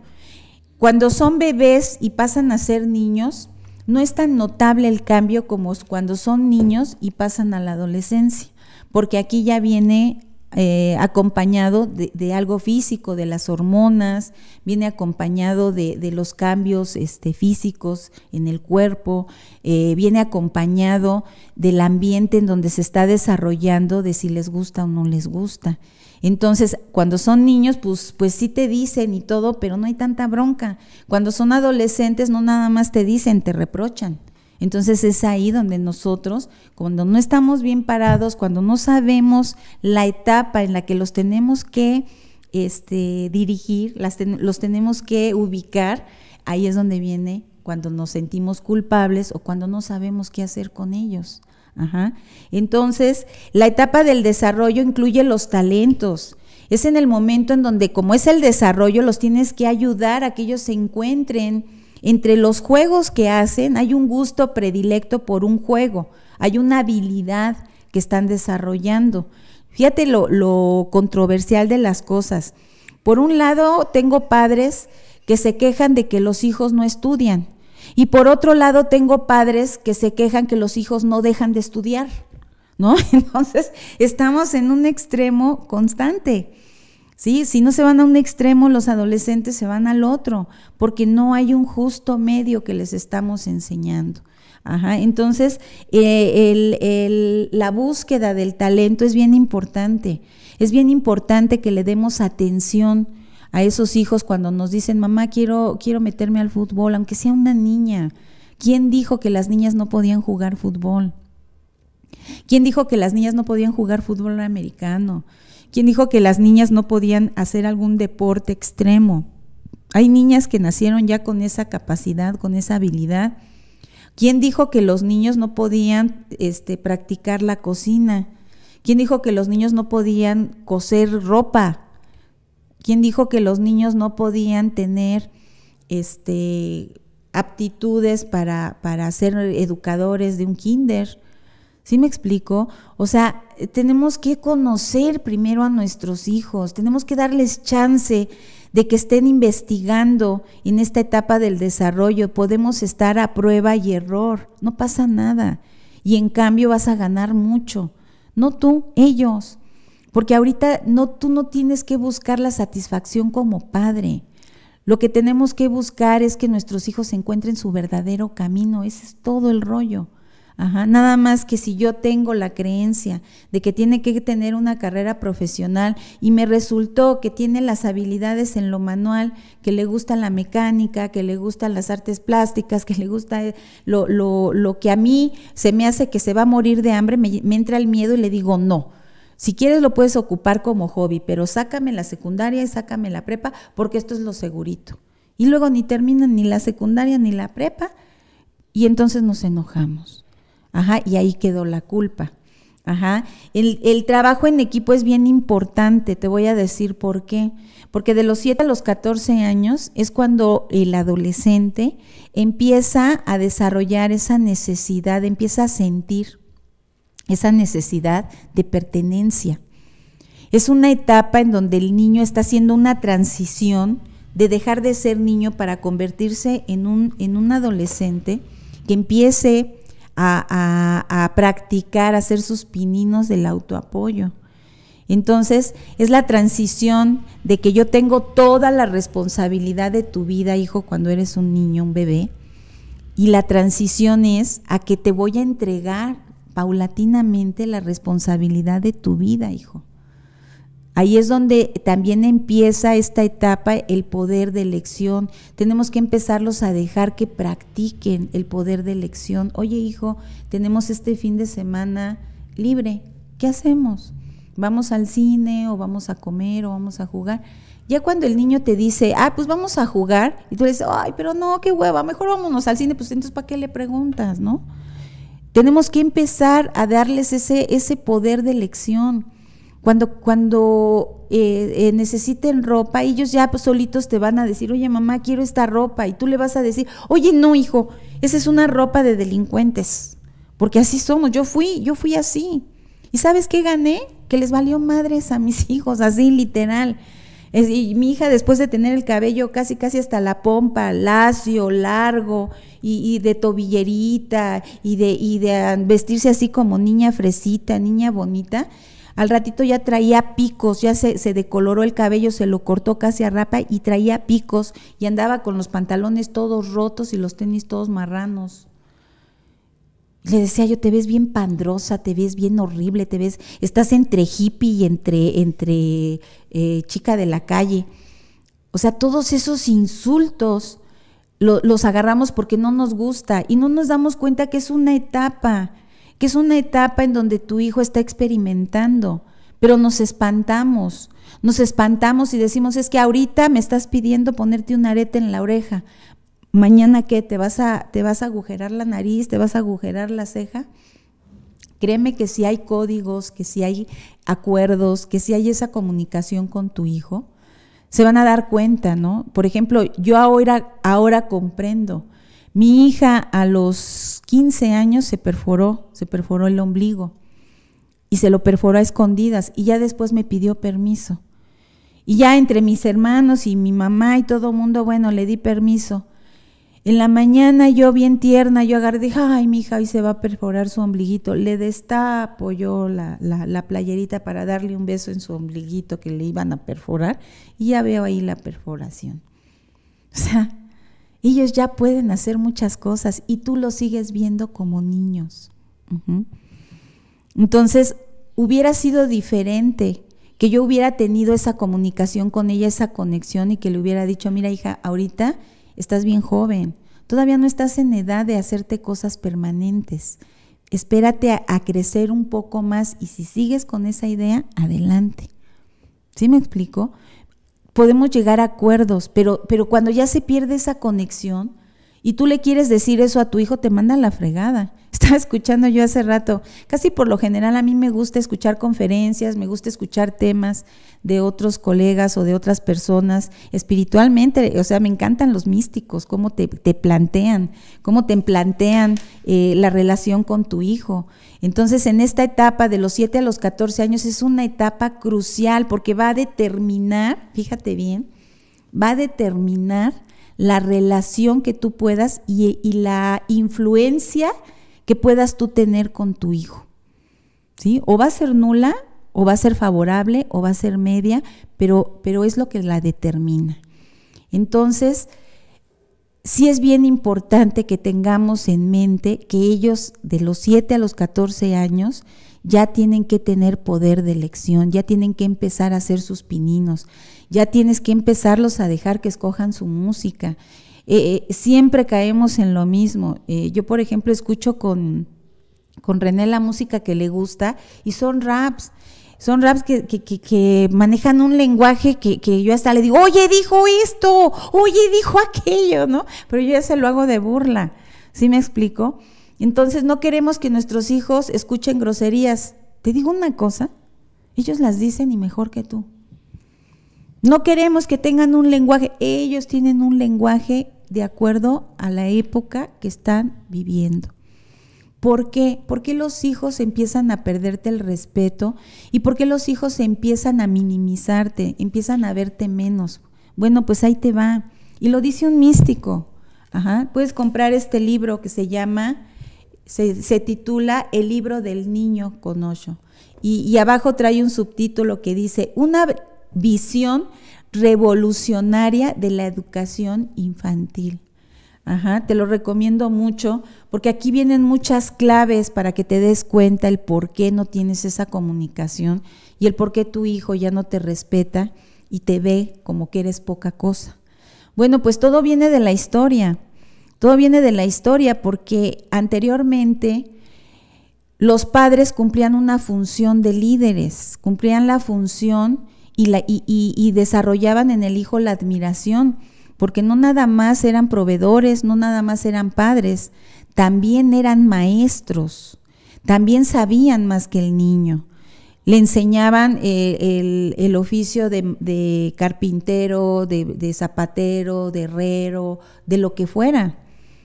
A: Cuando son bebés y pasan a ser niños, no es tan notable el cambio como cuando son niños y pasan a la adolescencia, porque aquí ya viene eh, acompañado de, algo físico, de las hormonas, viene acompañado de, los cambios este, físicos en el cuerpo, eh, viene acompañado del ambiente en donde se está desarrollando, de si les gusta o no les gusta. Entonces, cuando son niños, pues, pues sí te dicen y todo, pero no hay tanta bronca. Cuando son adolescentes, no nada más te dicen, te reprochan. Entonces es ahí donde nosotros, cuando no estamos bien parados, cuando no sabemos la etapa en la que los tenemos que este, dirigir, los tenemos que ubicar, ahí es donde viene cuando nos sentimos culpables o cuando no sabemos qué hacer con ellos. Ajá. Entonces, la etapa del desarrollo incluye los talentos. Es en el momento en donde, como es el desarrollo, los tienes que ayudar a que ellos se encuentren entre los juegos que hacen hay un gusto predilecto por un juego, hay una habilidad que están desarrollando. Fíjate lo, controversial de las cosas. Por un lado, tengo padres que se quejan de que los hijos no estudian. Y por otro lado, tengo padres que se quejan que los hijos no dejan de estudiar, ¿no? Entonces, estamos en un extremo constante. ¿sí? Si no se van a un extremo, los adolescentes se van al otro, porque no hay un justo medio que les estamos enseñando. Ajá. Entonces, eh, la búsqueda del talento es bien importante. Es bien importante que le demos atención a esos hijos cuando nos dicen, mamá, quiero, quiero meterme al fútbol, aunque sea una niña. ¿Quién dijo que las niñas no podían jugar fútbol? ¿Quién dijo que las niñas no podían jugar fútbol americano? ¿Quién dijo que las niñas no podían hacer algún deporte extremo. Hay niñas que nacieron ya con esa capacidad, con esa habilidad. ¿Quién dijo que los niños no podían este, practicar la cocina? ¿Quién dijo que los niños no podían coser ropa? ¿Quién dijo que los niños no podían tener este, aptitudes para, para ser educadores de un kinder? ¿Sí me explico? O sea, eh, tenemos que conocer primero a nuestros hijos, tenemos que darles chance de que estén investigando en esta etapa del desarrollo. Podemos estar a prueba y error, no pasa nada. Y en cambio vas a ganar mucho. No tú, ellos. Porque ahorita no, tú no tienes que buscar la satisfacción como padre. Lo que tenemos que buscar es que nuestros hijos encuentren su verdadero camino. Ese es todo el rollo. Ajá, nada más que si yo tengo la creencia de que tiene que tener una carrera profesional y me resultó que tiene las habilidades en lo manual, que le gusta la mecánica, que le gustan las artes plásticas, que le gusta eh, lo, lo, lo que a mí se me hace que se va a morir de hambre, me, me entra el miedo y le digo no. Si quieres lo puedes ocupar como hobby, pero sácame la secundaria y sácame la prepa porque esto es lo segurito. Y luego ni terminan ni la secundaria ni la prepa y entonces nos enojamos. Ajá, y ahí quedó la culpa. Ajá. El, trabajo en equipo es bien importante, te voy a decir por qué. Porque de los 7 a los 14 años es cuando el adolescente empieza a desarrollar esa necesidad, empieza a sentir esa necesidad de pertenencia. Es una etapa en donde el niño está haciendo una transición de dejar de ser niño para convertirse en un, en un adolescente que empiece a, practicar, a hacer sus pininos del autoapoyo. Entonces, es la transición de que yo tengo toda la responsabilidad de tu vida, hijo, cuando eres un niño, un bebé, y la transición es a que te voy a entregar paulatinamente la responsabilidad de tu vida, hijo. Ahí es donde también empieza esta etapa el poder de elección. Tenemos que empezarlos a dejar que practiquen el poder de elección. Oye hijo, tenemos este fin de semana libre. ¿Qué hacemos? ¿Vamos al cine o vamos a comer o vamos a jugar? Ya cuando el niño te dice, ah, pues vamos a jugar, y tú le dices, ay, pero no, qué hueva, mejor vámonos al cine, pues entonces, ¿para qué le preguntas, no? Tenemos que empezar a darles ese, ese poder de elección. Cuando, cuando eh, eh, necesiten ropa, ellos ya pues, solitos te van a decir, oye mamá, quiero esta ropa. Y tú le vas a decir, oye, no, hijo, esa es una ropa de delincuentes. Porque así somos, yo fui, yo fui así. ¿Y sabes qué gané? Que les valió madres a mis hijos, así literal. y mi hija después de tener el cabello casi casi hasta la pompa, lacio, largo, y, y de tobillerita, y de, y de vestirse así como niña fresita, niña bonita, al ratito ya traía picos, ya se, decoloró el cabello, se lo cortó casi a rapa y traía picos y andaba con los pantalones todos rotos y los tenis todos marranos. Le decía yo, te ves bien pandrosa, te ves bien horrible, te ves, estás entre hippie y entre, entre eh, chica de la calle. O sea, todos esos insultos los agarramos porque no nos gusta y no nos damos cuenta que es una etapa que es una etapa en donde tu hijo está experimentando, pero nos espantamos. Nos espantamos y decimos, es que ahorita me estás pidiendo ponerte un arete en la oreja. Mañana qué, te vas a te vas a agujerar la nariz, te vas a agujerar la ceja. Créeme que si hay códigos, que si hay acuerdos, que si hay esa comunicación con tu hijo, se van a dar cuenta, ¿no? Por ejemplo, yo ahora, ahora comprendo mi hija a los 15 años se perforó, se perforó el ombligo y se lo perforó a escondidas y ya después me pidió permiso. Y ya entre mis hermanos y mi mamá y todo mundo, bueno, le di permiso. En la mañana yo bien tierna, yo agarré, dije, ay, mi hija hoy se va a perforar su ombliguito. Le destapo yo la, la playerita para darle un beso en su ombliguito que le iban a perforar y ya veo ahí la perforación. O sea, ellos ya pueden hacer muchas cosas y tú los sigues viendo como niños. Entonces, hubiera sido diferente que yo hubiera tenido esa comunicación con ella, esa conexión y que le hubiera dicho, mira hija, ahorita estás bien joven, todavía no estás en edad de hacerte cosas permanentes. Espérate a, a crecer un poco más y si sigues con esa idea, adelante. ¿Sí me explico? podemos llegar a acuerdos, pero, pero cuando ya se pierde esa conexión, y tú le quieres decir eso a tu hijo, te manda la fregada. Estaba escuchando yo hace rato, casi por lo general a mí me gusta escuchar conferencias, me gusta escuchar temas de otros colegas o de otras personas espiritualmente, o sea, me encantan los místicos, cómo te, plantean, cómo te plantean eh, la relación con tu hijo. Entonces, en esta etapa de los 7 a los 14 años es una etapa crucial porque va a determinar, fíjate bien, va a determinar la relación que tú puedas y, la influencia que puedas tú tener con tu hijo. ¿Sí? O va a ser nula, o va a ser favorable, o va a ser media, pero, pero es lo que la determina. Entonces, sí es bien importante que tengamos en mente que ellos de los 7 a los 14 años ya tienen que tener poder de elección, ya tienen que empezar a hacer sus pininos, ya tienes que empezarlos a dejar que escojan su música. Eh, eh, siempre caemos en lo mismo. Eh, yo, por ejemplo, escucho con, con René la música que le gusta y son raps son raps que, que, manejan un lenguaje que, yo hasta le digo, oye, dijo esto, oye, dijo aquello, ¿no? Pero yo ya se lo hago de burla. ¿Sí me explico? Entonces no queremos que nuestros hijos escuchen groserías. Te digo una cosa, ellos las dicen y mejor que tú. No queremos que tengan un lenguaje, ellos tienen un lenguaje de acuerdo a la época que están viviendo. ¿Por qué? Porque los hijos empiezan a perderte el respeto y porque los hijos empiezan a minimizarte, empiezan a verte menos. Bueno, pues ahí te va. Y lo dice un místico. Puedes comprar este libro que se llama se, titula El libro del niño con ocho Y, y abajo trae un subtítulo que dice, una visión revolucionaria de la educación infantil. Ajá, te lo recomiendo mucho porque aquí vienen muchas claves para que te des cuenta el por qué no tienes esa comunicación y el por qué tu hijo ya no te respeta y te ve como que eres poca cosa. Bueno, pues todo viene de la historia. Todo viene de la historia porque anteriormente los padres cumplían una función de líderes, cumplían la función y, desarrollaban en el hijo la admiración, porque no nada más eran proveedores, no nada más eran padres, también eran maestros, también sabían más que el niño le enseñaban eh, el, oficio de, carpintero, de, zapatero, de herrero, de lo que fuera.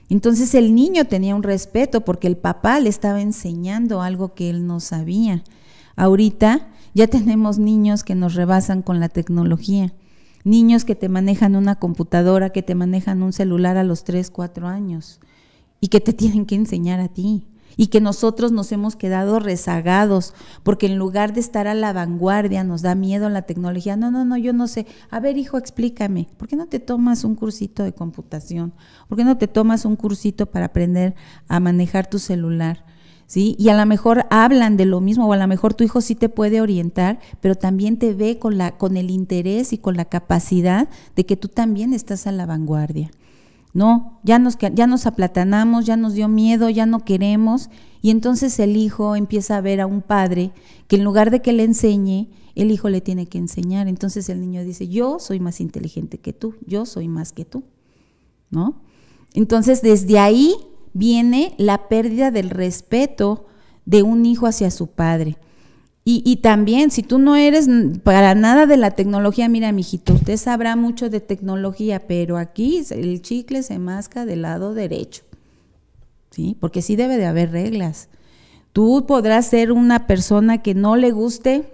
A: Entonces el niño tenía un respeto porque el papá le estaba enseñando algo que él no sabía. Ahorita ya tenemos niños que nos rebasan con la tecnología, niños que te manejan una computadora, que te manejan un celular a los 3, 4 años y que te tienen que enseñar a ti y que nosotros nos hemos quedado rezagados, porque en lugar de estar a la vanguardia nos da miedo la tecnología. No, no, no, yo no sé. A ver, hijo, explícame, ¿por qué no te tomas un cursito de computación? ¿Por qué no te tomas un cursito para aprender a manejar tu celular? ¿Sí? Y a lo mejor hablan de lo mismo o a lo mejor tu hijo sí te puede orientar, pero también te ve con la con el interés y con la capacidad de que tú también estás a la vanguardia. No, ya nos, ya nos aplatanamos, ya nos dio miedo, ya no queremos. Y entonces el hijo empieza a ver a un padre que en lugar de que le enseñe, el hijo le tiene que enseñar. Entonces el niño dice, yo soy más inteligente que tú, yo soy más que tú. ¿No? Entonces desde ahí viene la pérdida del respeto de un hijo hacia su padre. Y, también, si tú no eres para nada de la tecnología, mira, mijito, usted sabrá mucho de tecnología, pero aquí el chicle se masca del lado derecho. ¿Sí? Porque sí debe de haber reglas. Tú podrás ser una persona que no le guste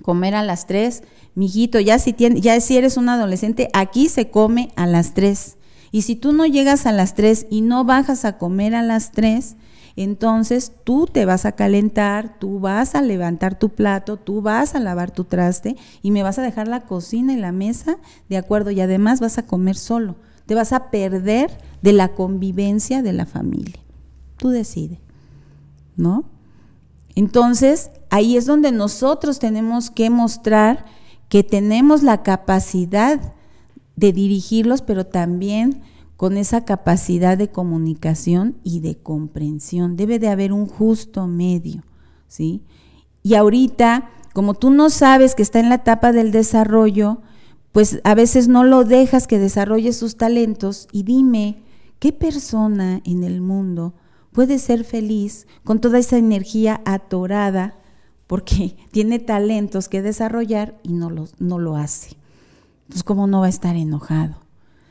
A: comer a las tres, Mijito, ya si, ya si eres un adolescente, aquí se come a las tres. Y si tú no llegas a las tres y no bajas a comer a las tres… Entonces tú te vas a calentar, tú vas a levantar tu plato, tú vas a lavar tu traste y me vas a dejar la cocina y la mesa de acuerdo y además vas a comer solo. Te vas a perder de la convivencia de la familia. Tú decides, ¿no? Entonces ahí es donde nosotros tenemos que mostrar que tenemos la capacidad de dirigirlos, pero también con esa capacidad de comunicación y de comprensión. Debe de haber un justo medio, ¿sí? Y ahorita, como tú no sabes que está en la etapa del desarrollo, pues a veces no lo dejas que desarrolle sus talentos y dime, ¿qué persona en el mundo puede ser feliz con toda esa energía atorada porque tiene talentos que desarrollar y no los no lo hace? Entonces, ¿cómo no va a estar enojado?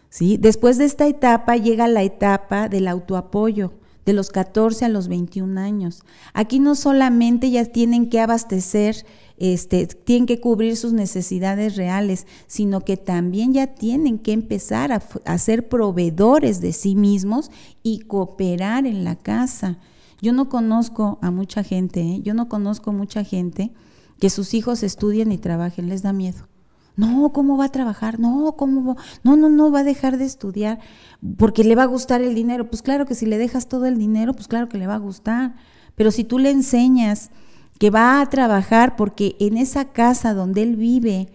A: ¿sí? Después de esta etapa llega la etapa del autoapoyo de los 14 a los 21 años. Aquí no solamente ya tienen que abastecer, este, tienen que cubrir sus necesidades reales, sino que también ya tienen que empezar a, ser proveedores de sí mismos y cooperar en la casa. Yo no conozco a mucha gente, ¿eh? yo no conozco mucha gente que sus hijos estudien y trabajen, les da miedo. No, ¿cómo va a trabajar? No, ¿cómo No, no, no, va a dejar de estudiar porque le va a gustar el dinero. Pues claro que si le dejas todo el dinero, pues claro que le va a gustar. Pero si tú le enseñas que va a trabajar porque en esa casa donde él vive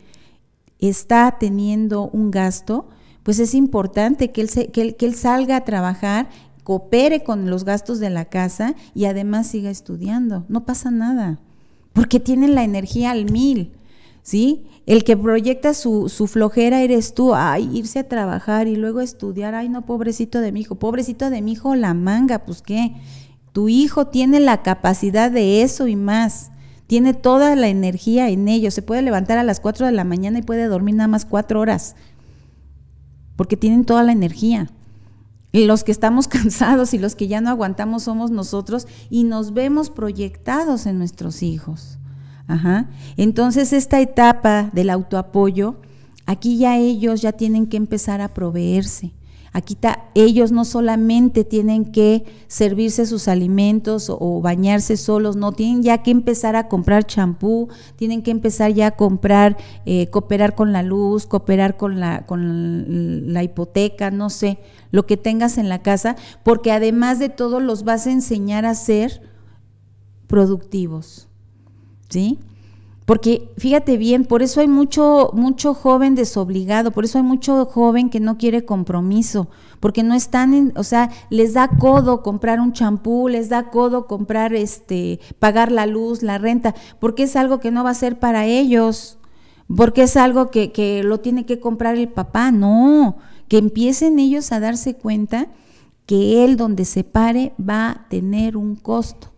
A: está teniendo un gasto, pues es importante que él, que él, que él salga a trabajar coopere con los gastos de la casa y además siga estudiando. No pasa nada, porque tiene la energía al mil. ¿sí? El que proyecta su, flojera eres tú, ay, irse a trabajar y luego estudiar, ay, no, pobrecito de mi hijo, pobrecito de mi hijo, la manga, pues qué, tu hijo tiene la capacidad de eso y más, tiene toda la energía en ello, se puede levantar a las 4 de la mañana y puede dormir nada más 4 horas, porque tienen toda la energía. los que estamos cansados y los que ya no aguantamos somos nosotros y nos vemos proyectados en nuestros hijos. Ajá. Entonces, esta etapa del autoapoyo, aquí ya ellos ya tienen que empezar a proveerse. Aquí ellos no solamente tienen que servirse sus alimentos o, bañarse solos, no, tienen ya que empezar a comprar champú, tienen que empezar ya a comprar, eh, cooperar con la luz, cooperar con la hipoteca, no sé, lo que tengas en la casa, porque además de todo los vas a enseñar a ser productivos. ¿sí? Porque fíjate bien, por eso hay mucho, mucho joven desobligado, por eso hay mucho joven que no quiere compromiso, porque no están o sea, les da codo comprar un champú, les da codo comprar este, pagar la luz, la renta, porque es algo que no va a ser para ellos, porque es algo que, que lo tiene que comprar el papá, no, que empiecen ellos a darse cuenta que él donde se pare va a tener un costo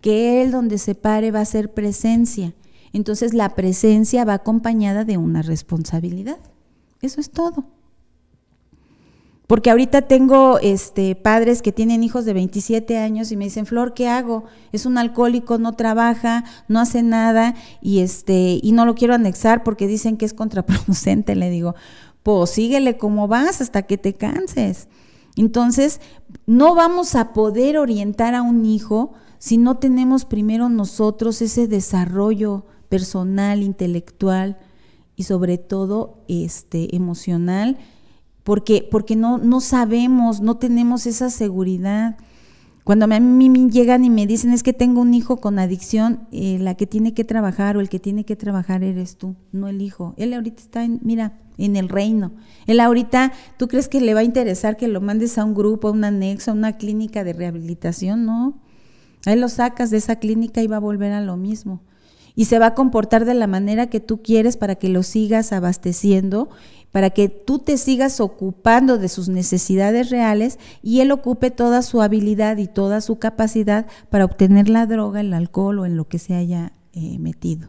A: que Él donde se pare va a ser presencia. Entonces la presencia va acompañada de una responsabilidad. Eso es todo. Porque ahorita tengo este, padres que tienen hijos de 27 años y me dicen, Flor, ¿qué hago? Es un alcohólico, no trabaja, no hace nada y, este, y no lo quiero anexar porque dicen que es contraproducente. Le digo, pues síguele como vas hasta que te canses. Entonces, no vamos a poder orientar a un hijo si no tenemos primero nosotros ese desarrollo personal, intelectual y sobre todo este, emocional, porque, porque no, no sabemos, no tenemos esa seguridad. Cuando a mí me llegan y me dicen es que tengo un hijo con adicción, eh, la que tiene que trabajar o el que tiene que trabajar eres tú, no el hijo. Él ahorita está, en, mira, en el reino. Él ahorita, ¿tú crees que le va a interesar que lo mandes a un grupo, a un anexo, a una clínica de rehabilitación? No él lo sacas de esa clínica y va a volver a lo mismo. Y se va a comportar de la manera que tú quieres para que lo sigas abasteciendo, para que tú te sigas ocupando de sus necesidades reales y él ocupe toda su habilidad y toda su capacidad para obtener la droga, el alcohol o en lo que se haya eh, metido.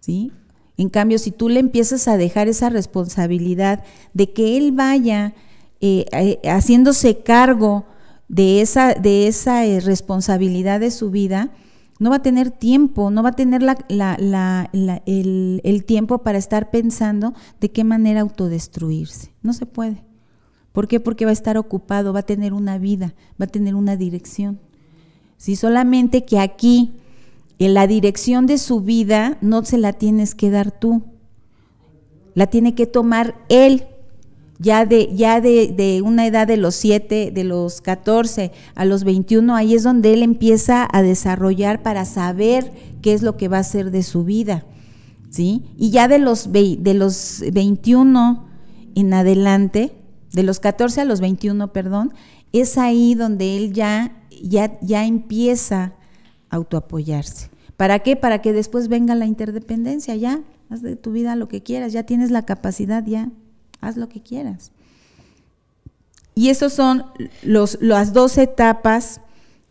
A: ¿Sí? En cambio, si tú le empiezas a dejar esa responsabilidad de que él vaya eh, eh, haciéndose cargo, de esa, de esa eh, responsabilidad de su vida, no va a tener tiempo, no va a tener la, el, el, tiempo para estar pensando de qué manera autodestruirse. No se puede. ¿Por qué? Porque va a estar ocupado, va a tener una vida, va a tener una dirección. Si solamente que aquí en la dirección de su vida no se la tienes que dar tú, la tiene que tomar él ya de, ya de, una edad de los 7, de los 14 a los 21, ahí es donde él empieza a desarrollar para saber qué es lo que va a ser de su vida. ¿sí? Y ya de los, de los 21 en adelante, de los 14 a los 21, perdón, es ahí donde él ya, ya, ya empieza a autoapoyarse. ¿Para qué? Para que después venga la interdependencia, ya, haz de tu vida lo que quieras, ya tienes la capacidad, ya haz lo que quieras. Y esos son las dos etapas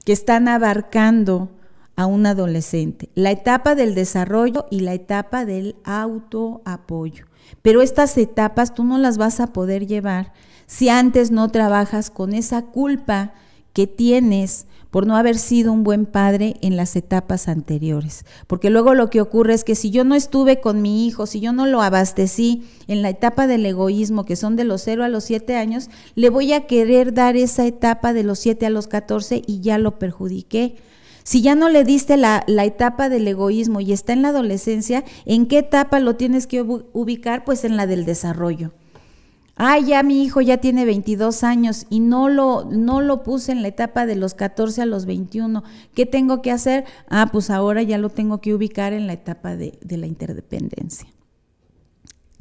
A: que están abarcando a un adolescente, la etapa del desarrollo y la etapa del autoapoyo. Pero estas etapas tú no las vas a poder llevar si antes no trabajas con esa culpa que tienes por no haber sido un buen padre en las etapas anteriores. Porque luego lo que ocurre es que si yo no estuve con mi hijo, si yo no lo abastecí en la etapa del egoísmo, que son de los 0 a los 7 años, le voy a querer dar esa etapa de los 7 a los 14 y ya lo perjudiqué. Si ya no le diste la, la, etapa del egoísmo y está en la adolescencia, ¿en qué etapa lo tienes que ubicar? Pues en la del desarrollo ay, ya mi hijo ya tiene 22 años y no lo, no lo puse en la etapa de los 14 a los 21, ¿qué tengo que hacer? Ah, pues ahora ya lo tengo que ubicar en la etapa de, de la interdependencia.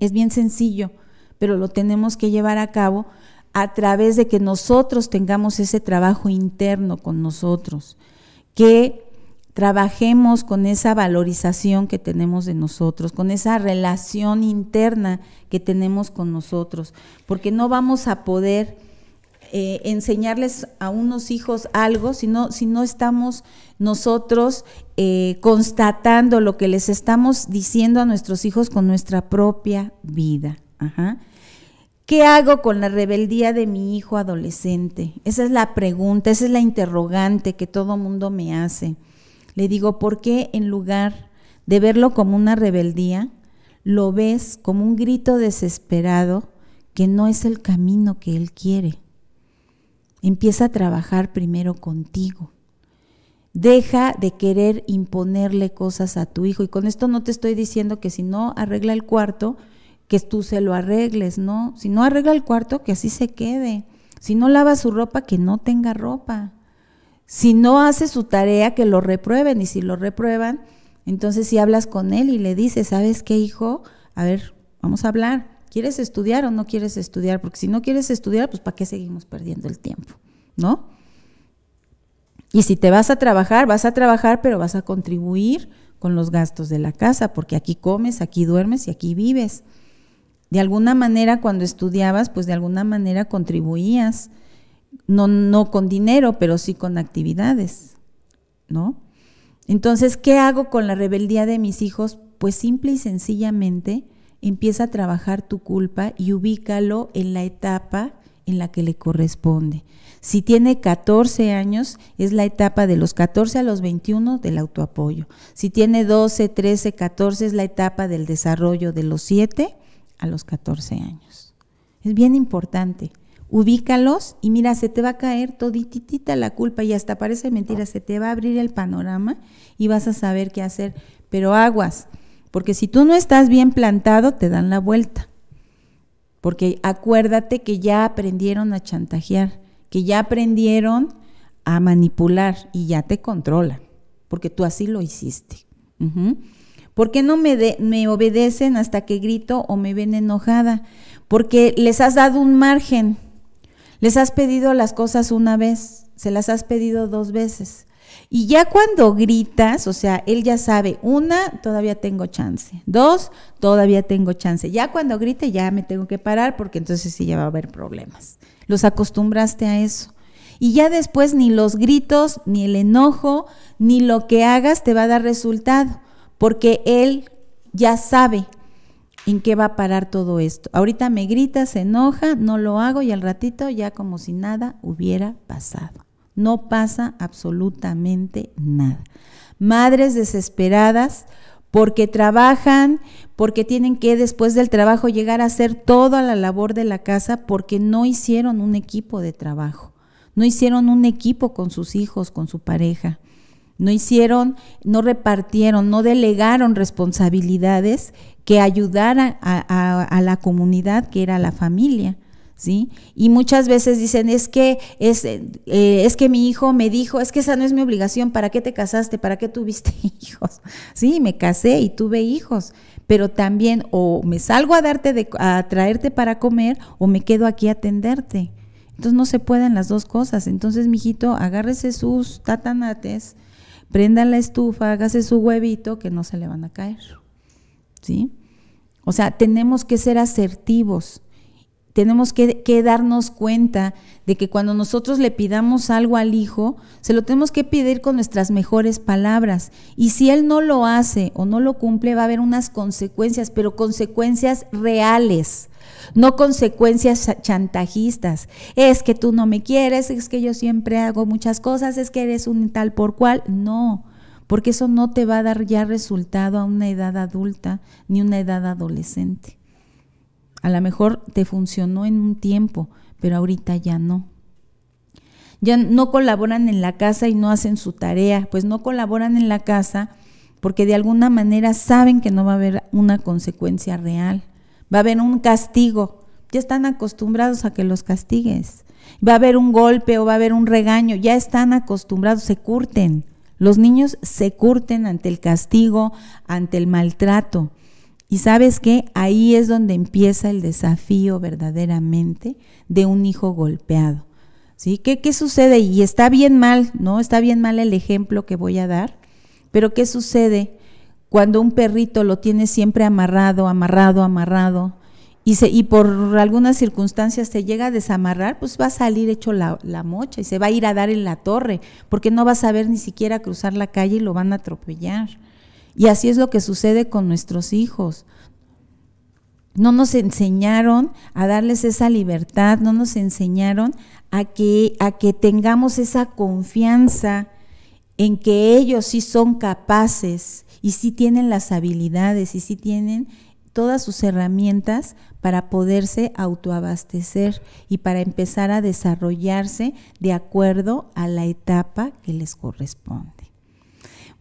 A: Es bien sencillo, pero lo tenemos que llevar a cabo a través de que nosotros tengamos ese trabajo interno con nosotros, que trabajemos con esa valorización que tenemos de nosotros, con esa relación interna que tenemos con nosotros, porque no vamos a poder eh, enseñarles a unos hijos algo si no, si no estamos nosotros eh, constatando lo que les estamos diciendo a nuestros hijos con nuestra propia vida. ¿Qué hago con la rebeldía de mi hijo adolescente? Esa es la pregunta, esa es la interrogante que todo mundo me hace. Le digo, ¿por qué en lugar de verlo como una rebeldía, lo ves como un grito desesperado que no es el camino que Él quiere? Empieza a trabajar primero contigo. Deja de querer imponerle cosas a tu hijo. Y con esto no te estoy diciendo que si no arregla el cuarto, que tú se lo arregles, ¿no? Si no arregla el cuarto, que así se quede. Si no lava su ropa, que no tenga ropa. Si no hace su tarea, que lo reprueben. Y si lo reprueban, entonces si hablas con él y le dices, ¿sabes qué, hijo? A ver, vamos a hablar. ¿Quieres estudiar o no quieres estudiar? Porque si no quieres estudiar, pues ¿para qué seguimos perdiendo el tiempo? ¿No? Y si te vas a trabajar, vas a trabajar, pero vas a contribuir con los gastos de la casa, porque aquí comes, aquí duermes y aquí vives. De alguna manera, cuando estudiabas, pues de alguna manera contribuías no, con dinero, pero sí con actividades, ¿no? Entonces, ¿qué hago con la rebeldía de mis hijos? Pues simple y sencillamente empieza a trabajar tu culpa y ubícalo en la etapa en la que le corresponde. Si tiene 14 años, es la etapa de los 14 a los 21 del autoapoyo. Si tiene 12, 13, 14, es la etapa del desarrollo de los 7 a los 14 años. Es bien importante ubícalos y mira, se te va a caer toditita la culpa y hasta parece mentira, se te va a abrir el panorama y vas a saber qué hacer. Pero aguas, porque si tú no estás bien plantado, te dan la vuelta. Porque acuérdate que ya aprendieron a chantajear, que ya aprendieron a manipular y ya te controlan, porque tú así lo hiciste. ¿Por qué no me, me, obedecen hasta que grito o me ven enojada? Porque les has dado un margen. Les has pedido las cosas una vez, se las has pedido dos veces. Y ya cuando gritas, o sea, él ya sabe, una, todavía tengo chance, dos, todavía tengo chance. Ya cuando grite, ya me tengo que parar porque entonces sí ya va a haber problemas. Los acostumbraste a eso. Y ya después ni los gritos, ni el enojo, ni lo que hagas te va a dar resultado, porque él ya sabe en qué va a parar todo esto. Ahorita me grita, se enoja, no lo hago y al ratito ya como si nada hubiera pasado. No pasa absolutamente nada. Madres desesperadas porque trabajan, porque tienen que después del trabajo llegar a hacer toda la labor de la casa porque no hicieron un equipo de trabajo, no hicieron un equipo con sus hijos, con su pareja. No hicieron, no repartieron, no delegaron responsabilidades que ayudara a, la comunidad que era la familia. ¿Sí? Y muchas veces dicen, es que, es, eh, eh, es que mi hijo me dijo, es que esa no es mi obligación, ¿para qué te casaste? ¿Para qué tuviste hijos? Sí, me casé y tuve hijos, pero también o me salgo a, darte a traerte para comer o me quedo aquí a atenderte. Entonces no se pueden las dos cosas. Entonces, mijito, agárrese sus tatanates, prenda la estufa, hágase su huevito que no se le van a caer. ¿sí? O sea, tenemos que ser asertivos. Tenemos que, que, darnos cuenta de que cuando nosotros le pidamos algo al Hijo, se lo tenemos que pedir con nuestras mejores palabras. Y si Él no lo hace o no lo cumple, va a haber unas consecuencias, pero consecuencias reales, no consecuencias chantajistas. Es que tú no me quieres, es que yo siempre hago muchas cosas, es que eres un tal por cual. No, porque eso no te va a dar ya resultado a una edad adulta ni una edad adolescente. A lo mejor te funcionó en un tiempo, pero ahorita ya no. Ya no colaboran en la casa y no hacen su tarea, pues no colaboran en la casa porque de alguna manera saben que no va a haber una consecuencia real, va a haber un castigo, ya están acostumbrados a que los castigues, va a haber un golpe o va a haber un regaño, ya están acostumbrados, se curten. Los niños se curten ante el castigo, ante el maltrato. Y sabes que ahí es donde empieza el desafío verdaderamente de un hijo golpeado. ¿Sí? ¿Qué, ¿Qué sucede? Y está bien mal, ¿no? Está bien mal el ejemplo que voy a dar, pero ¿qué sucede cuando un perrito lo tiene siempre amarrado, amarrado, amarrado? y, por algunas circunstancias se llega a desamarrar, pues va a salir hecho la, mocha y se va a ir a dar en la torre, porque no va a saber ni siquiera cruzar la calle y lo van a atropellar. Y así es lo que sucede con nuestros hijos. No nos enseñaron a darles esa libertad, no nos enseñaron a que, a que tengamos esa confianza en que ellos sí son capaces y sí tienen las habilidades y sí tienen todas sus herramientas para poderse autoabastecer y para empezar a desarrollarse de acuerdo a la etapa que les corresponde.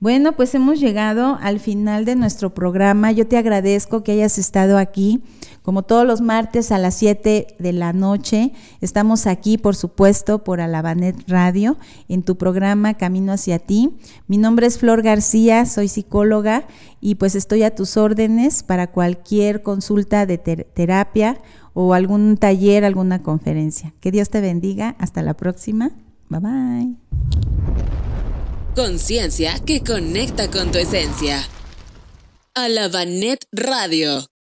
A: Bueno, pues hemos llegado al final de nuestro programa. Yo te agradezco que hayas estado aquí. Como todos los martes a las 7 de la noche, estamos aquí, por supuesto, por Alabanet Radio, en tu programa Camino hacia ti. Mi nombre es Flor García, soy psicóloga y pues estoy a tus órdenes para cualquier consulta de terapia o algún taller, alguna conferencia. Que Dios te bendiga. Hasta la próxima. Bye bye. Conciencia que conecta con tu esencia. Alabanet Radio.